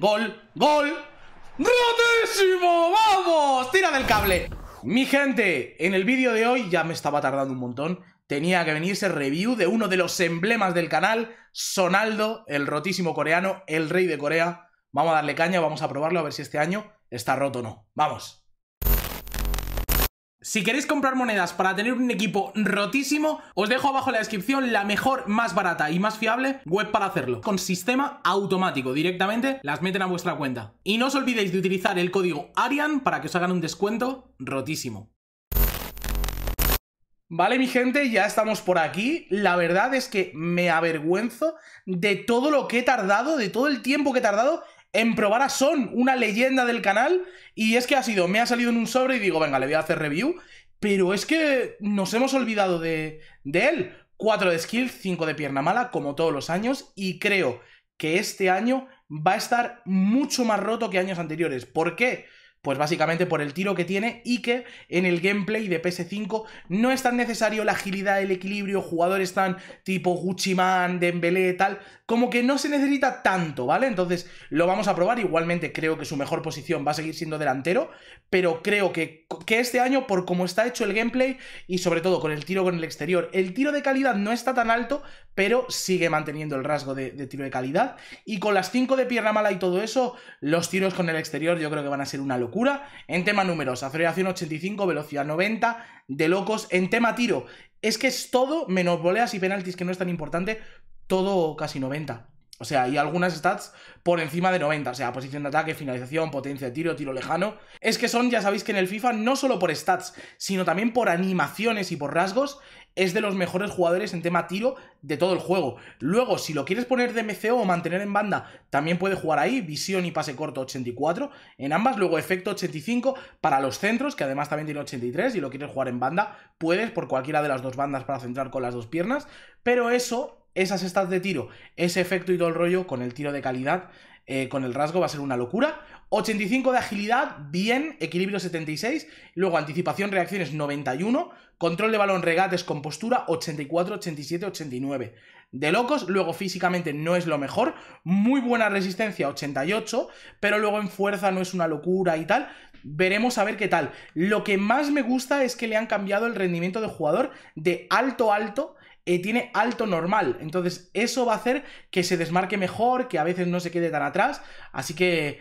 Gol, gol. ¡Rotísimo! ¡Vamos! ¡Tira del cable! Mi gente, en el vídeo de hoy ya me estaba tardando un montón. Tenía que venirse review de uno de los emblemas del canal, Sonaldo, el rotísimo coreano, el rey de Corea. Vamos a darle caña, vamos a probarlo a ver si este año está roto o no. ¡Vamos! Si queréis comprar monedas para tener un equipo rotísimo, os dejo abajo en la descripción la mejor, más barata y más fiable web para hacerlo. Con sistema automático, directamente las meten a vuestra cuenta. Y no os olvidéis de utilizar el código ARIAN para que os hagan un descuento rotísimo. Vale, mi gente, ya estamos por aquí. La verdad es que me avergüenzo de todo lo que he tardado, de todo el tiempo que he tardado en probar a Son, una leyenda del canal. Y es que ha sido, me ha salido en un sobre y digo, venga, le voy a hacer review. Pero es que nos hemos olvidado de, de él. 4 de skill, 5 de pierna mala, como todos los años. Y creo que este año va a estar mucho más roto que años anteriores. ¿Por qué? Pues básicamente por el tiro que tiene y que en el gameplay de PS5 no es tan necesario la agilidad, el equilibrio, jugadores tan tipo Gucci Man, Dembélé, tal, como que no se necesita tanto, ¿vale? Entonces lo vamos a probar, igualmente creo que su mejor posición va a seguir siendo delantero, pero creo que, este año, por cómo está hecho el gameplay y sobre todo con el tiro con el exterior, el tiro de calidad no está tan alto, pero sigue manteniendo el rasgo de, de tiro de calidad y con las 5 de pierna mala y todo eso, los tiros con el exterior yo creo que van a ser una locura en tema números, aceleración 85, velocidad 90, de locos. En tema tiro, es que es todo, menos voleas y penaltis, que no es tan importante, todo casi 90. O sea, hay algunas stats por encima de 90. O sea, posición de ataque, finalización, potencia de tiro, tiro lejano. Es que son, ya sabéis que en el FIFA, no solo por stats, sino también por animaciones y por rasgos, es de los mejores jugadores en tema tiro de todo el juego. Luego, si lo quieres poner de MCO o mantener en banda, también puede jugar ahí, visión y pase corto 84 en ambas, luego efecto 85 para los centros, que además también tiene 83, y lo quieres jugar en banda, puedes por cualquiera de las dos bandas para centrar con las dos piernas, pero eso esas stats de tiro, ese efecto y todo el rollo con el tiro de calidad eh, con el rasgo va a ser una locura. 85 de agilidad, bien, equilibrio 76, luego anticipación, reacciones 91, control de balón, regates con postura 84, 87, 89. De locos, luego físicamente no es lo mejor, muy buena resistencia 88, pero luego en fuerza no es una locura y tal. Veremos a ver qué tal. Lo que más me gusta es que le han cambiado el rendimiento de jugador de alto alto eh, tiene alto normal. Entonces, eso va a hacer que se desmarque mejor, que a veces no se quede tan atrás. Así que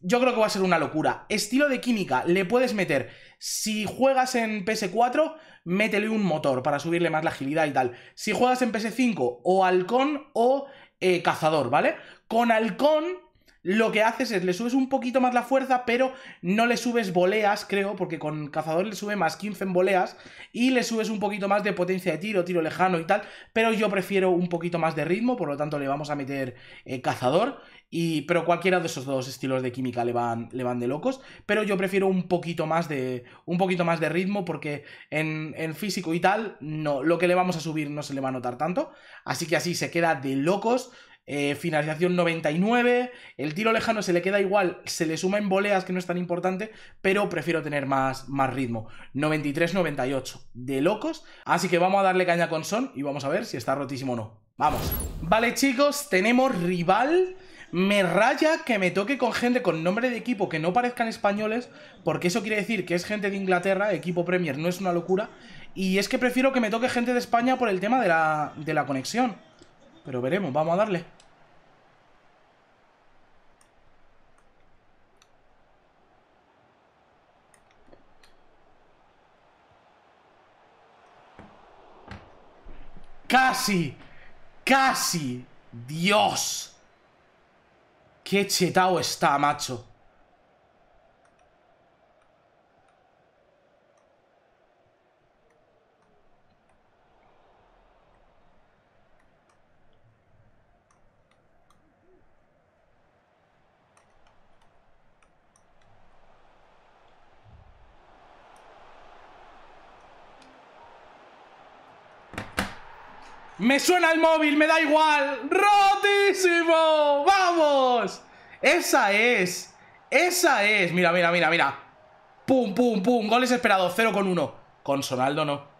yo creo que va a ser una locura. Estilo de química, le puedes meter. Si juegas en PS4, métele un motor para subirle más la agilidad y tal. Si juegas en PS5, o halcón o eh, cazador, ¿vale? Con halcón lo que haces es le subes un poquito más la fuerza, pero no le subes boleas creo, porque con cazador le sube más 15 en voleas y le subes un poquito más de potencia de tiro, tiro lejano y tal, pero yo prefiero un poquito más de ritmo, por lo tanto le vamos a meter eh, cazador. Y, pero cualquiera de esos dos estilos de química le van, de locos. Pero yo prefiero un poquito más de, un poquito más de ritmo porque en, físico y tal, no, lo que le vamos a subir no se le va a notar tanto. Así que así se queda de locos. Eh, finalización 99, el tiro lejano se le queda igual, se le suma en boleas que no es tan importante, pero prefiero tener más, más ritmo. 93-98, de locos. Así que vamos a darle caña con Son y vamos a ver si está rotísimo o no. Vamos. Vale chicos, tenemos rival. Me raya que me toque con gente con nombre de equipo que no parezcan españoles, porque eso quiere decir que es gente de Inglaterra, equipo Premier, no es una locura. Y es que prefiero que me toque gente de España por el tema de la, de la conexión. Pero veremos, vamos a darle. Casi, casi, Dios. Qué chetao está, macho. Me suena el móvil, me da igual. ¡Rotísimo! ¡Vamos! Esa es. Esa es. Mira, mira, mira, mira. Pum, pum, pum. Goles esperados. 0 con 1. Con Sonaldo no.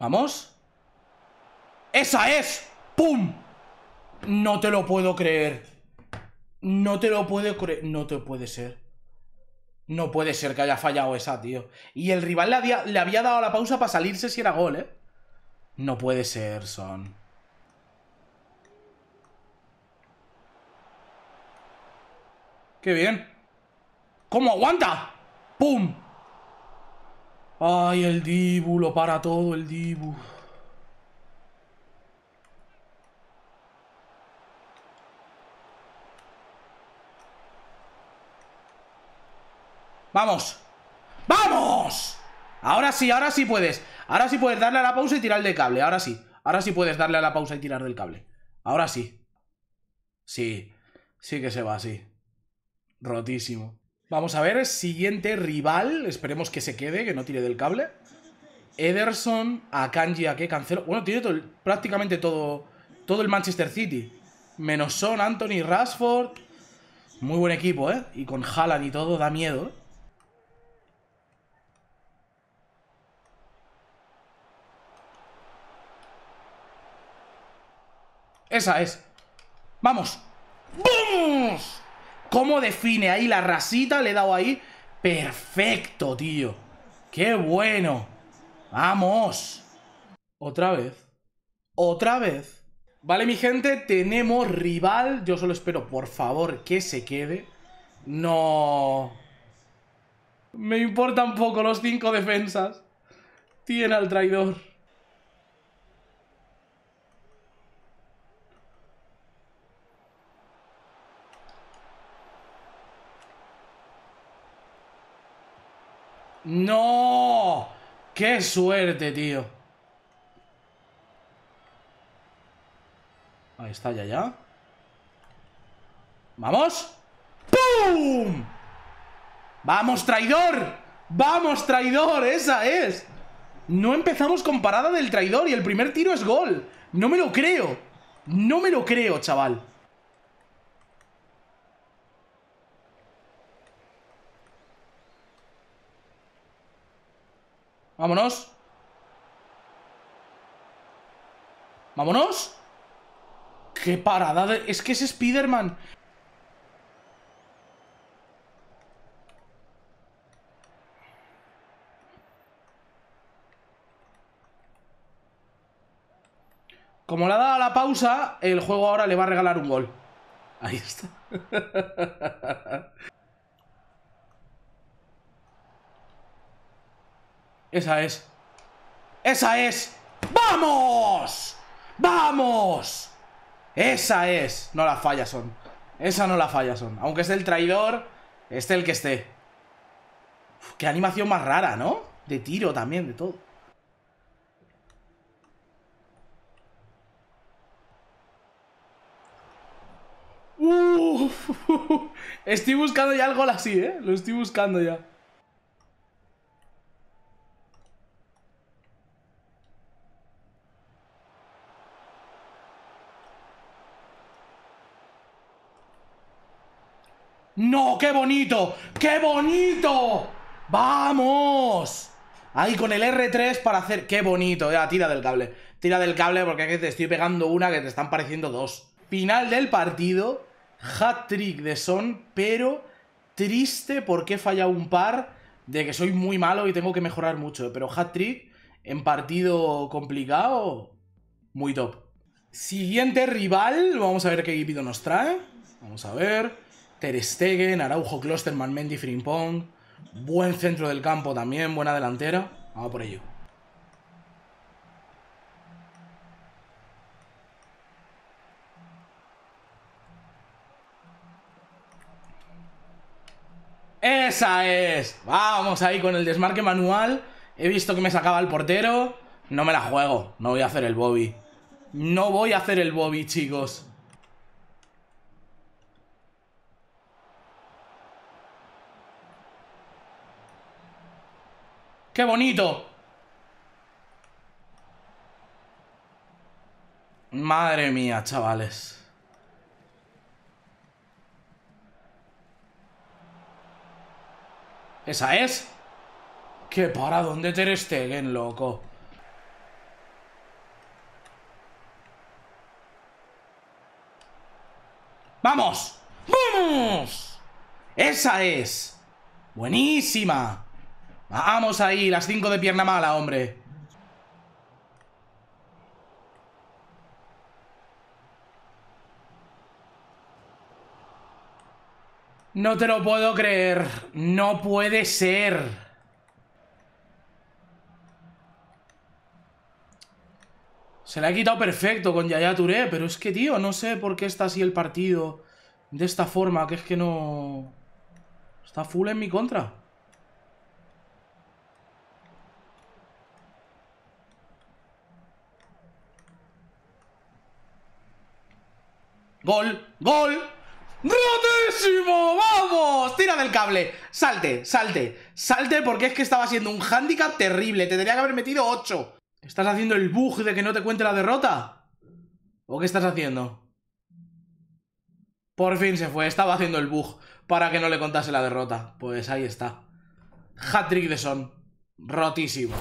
¿Vamos? ¡Esa es! ¡Pum! No te lo puedo creer. No te lo puedo creer. No te puede ser. No puede ser que haya fallado esa, tío. Y el rival le había, le había dado la pausa para salirse si era gol, ¿eh? No puede ser, Son. ¡Qué bien! ¿Cómo aguanta? ¡Pum! ¡Ay, el Dibu! Lo para todo el Dibu. ¡Vamos! ¡Vamos! Ahora sí, ahora sí puedes. Ahora sí puedes darle a la pausa y tirar del cable. Ahora sí. Ahora sí puedes darle a la pausa y tirar del cable. Ahora sí. Sí. Sí que se va, sí. Rotísimo. Vamos a ver, siguiente rival. Esperemos que se quede, que no tire del cable. Ederson, a a que cancelo. Bueno, tiene prácticamente todo, todo el Manchester City. Menos Son, Anthony, Rashford. Muy buen equipo, ¿eh? Y con Haaland y todo, da miedo, ¿eh? Esa es. ¡Vamos! ¡Bum! ¿Cómo define ahí la rasita? Le he dado ahí. Perfecto, tío. ¡Qué bueno! ¡Vamos! Otra vez. Otra vez. Vale, mi gente, tenemos rival. Yo solo espero, por favor, que se quede. No... Me importan poco los cinco defensas. Tiene al traidor. ¡No! ¡Qué suerte, tío! Ahí está, ya, ya. ¡Vamos! ¡Pum! ¡Vamos, traidor! ¡Vamos, traidor! ¡Esa es! No empezamos con parada del traidor y el primer tiro es gol. No me lo creo. No me lo creo, chaval. Vámonos. Vámonos. Qué parada Es que es Spiderman. Como le ha dado la pausa, el juego ahora le va a regalar un gol. Ahí está. Esa es. Esa es. ¡Vamos! ¡Vamos! Esa es. No la falla Son. Esa no la falla Son. Aunque esté el traidor, esté el que esté. qué animación más rara, ¿no? De tiro también, de todo. estoy buscando ya algo así, ¿eh? Lo estoy buscando ya. qué bonito! ¡Qué bonito! ¡Vamos! Ahí con el R3 para hacer... ¡Qué bonito! Ya, tira del cable. Tira del cable porque te estoy pegando una que te están pareciendo dos. Final del partido. Hat-trick de Son, pero triste porque he fallado un par de que soy muy malo y tengo que mejorar mucho. Pero hat-trick en partido complicado, muy top. Siguiente rival, vamos a ver qué equipito nos trae. Vamos a ver. Ter Stegen, Araujo, Klosterman, Mendy, Frimpong. Buen centro del campo también, buena delantera. Vamos por ello. ¡Esa es! Vamos ahí con el desmarque manual. He visto que me sacaba el portero. No me la juego. No voy a hacer el Bobby. No voy a hacer el Bobby, chicos. ¡Qué bonito! Madre mía, chavales. ¿Esa es? ¡Qué para dónde te Stegen, loco! ¡Vamos! ¡Vamos! ¡Esa es! ¡Buenísima! Vamos ahí, las 5 de pierna mala, hombre. No te lo puedo creer. No puede ser. Se la ha quitado perfecto con Yaya Touré, pero es que, tío, no sé por qué está así el partido de esta forma, que es que no... Está full en mi contra. Gol, gol. ¡Rotísimo! ¡Vamos! Tira del cable. Salte, salte. Salte porque es que estaba siendo un hándicap terrible. Te tendría que haber metido 8. ¿Estás haciendo el bug de que no te cuente la derrota? ¿O qué estás haciendo? Por fin se fue. Estaba haciendo el bug para que no le contase la derrota. Pues ahí está. Hat-trick de Son. Rotísimo.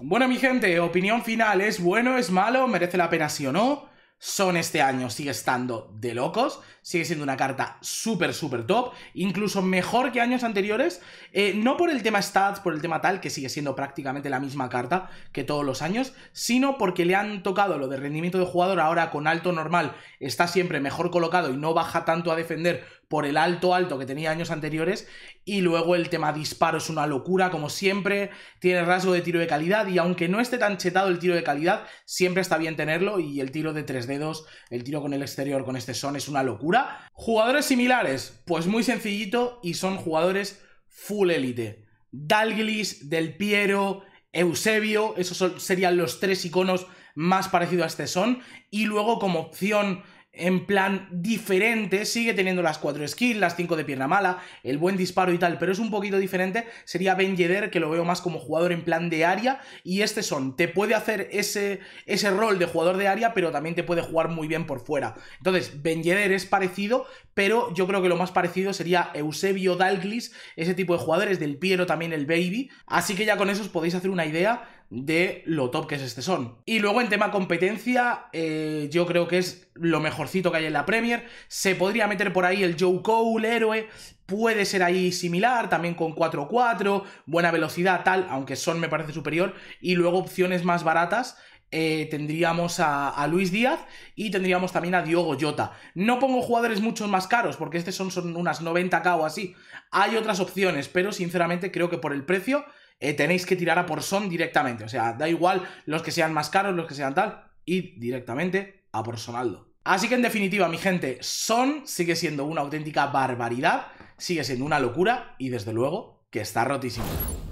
Bueno, mi gente, opinión final. ¿Es bueno? ¿Es malo? ¿Merece la pena sí o no? Son este año sigue estando de locos, sigue siendo una carta súper, súper top, incluso mejor que años anteriores, eh, no por el tema stats, por el tema tal, que sigue siendo prácticamente la misma carta que todos los años, sino porque le han tocado lo de rendimiento de jugador ahora con alto normal, está siempre mejor colocado y no baja tanto a defender por el alto alto que tenía años anteriores y luego el tema disparo es una locura como siempre, tiene rasgo de tiro de calidad y aunque no esté tan chetado el tiro de calidad, siempre está bien tenerlo y el tiro de tres dedos, el tiro con el exterior con este son es una locura. Jugadores similares, pues muy sencillito y son jugadores full élite. Dalglis, Del Piero, Eusebio, esos serían los tres iconos más parecidos a este son y luego como opción en plan diferente, sigue teniendo las 4 skills, las 5 de pierna mala, el buen disparo y tal, pero es un poquito diferente, sería Ben Yedder, que lo veo más como jugador en plan de área, y este son, te puede hacer ese, ese rol de jugador de área, pero también te puede jugar muy bien por fuera. Entonces, Ben Yedder es parecido, pero yo creo que lo más parecido sería Eusebio Dalglis, ese tipo de jugadores, del Piero también el Baby, así que ya con eso os podéis hacer una idea de lo top que es este son. Y luego en tema competencia, eh, yo creo que es lo mejorcito que hay en la Premier. Se podría meter por ahí el Joe Cole, héroe, puede ser ahí similar, también con 4-4, buena velocidad, tal, aunque son me parece superior. Y luego opciones más baratas, eh, tendríamos a, Luis Díaz y tendríamos también a Diogo Jota. No pongo jugadores mucho más caros, porque este son, son unas 90k o así. Hay otras opciones, pero sinceramente creo que por el precio eh, tenéis que tirar a por son directamente. O sea, da igual los que sean más caros, los que sean tal, y directamente a por Sonaldo. Así que en definitiva, mi gente, Son sigue siendo una auténtica barbaridad, sigue siendo una locura y desde luego que está rotísimo.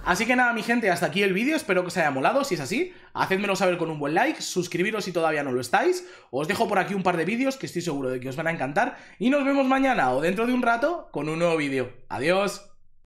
Así que nada, mi gente, hasta aquí el vídeo, espero que os haya molado, si es así, hacedmelo saber con un buen like, suscribiros si todavía no lo estáis, os dejo por aquí un par de vídeos que estoy seguro de que os van a encantar, y nos vemos mañana o dentro de un rato con un nuevo vídeo. ¡Adiós!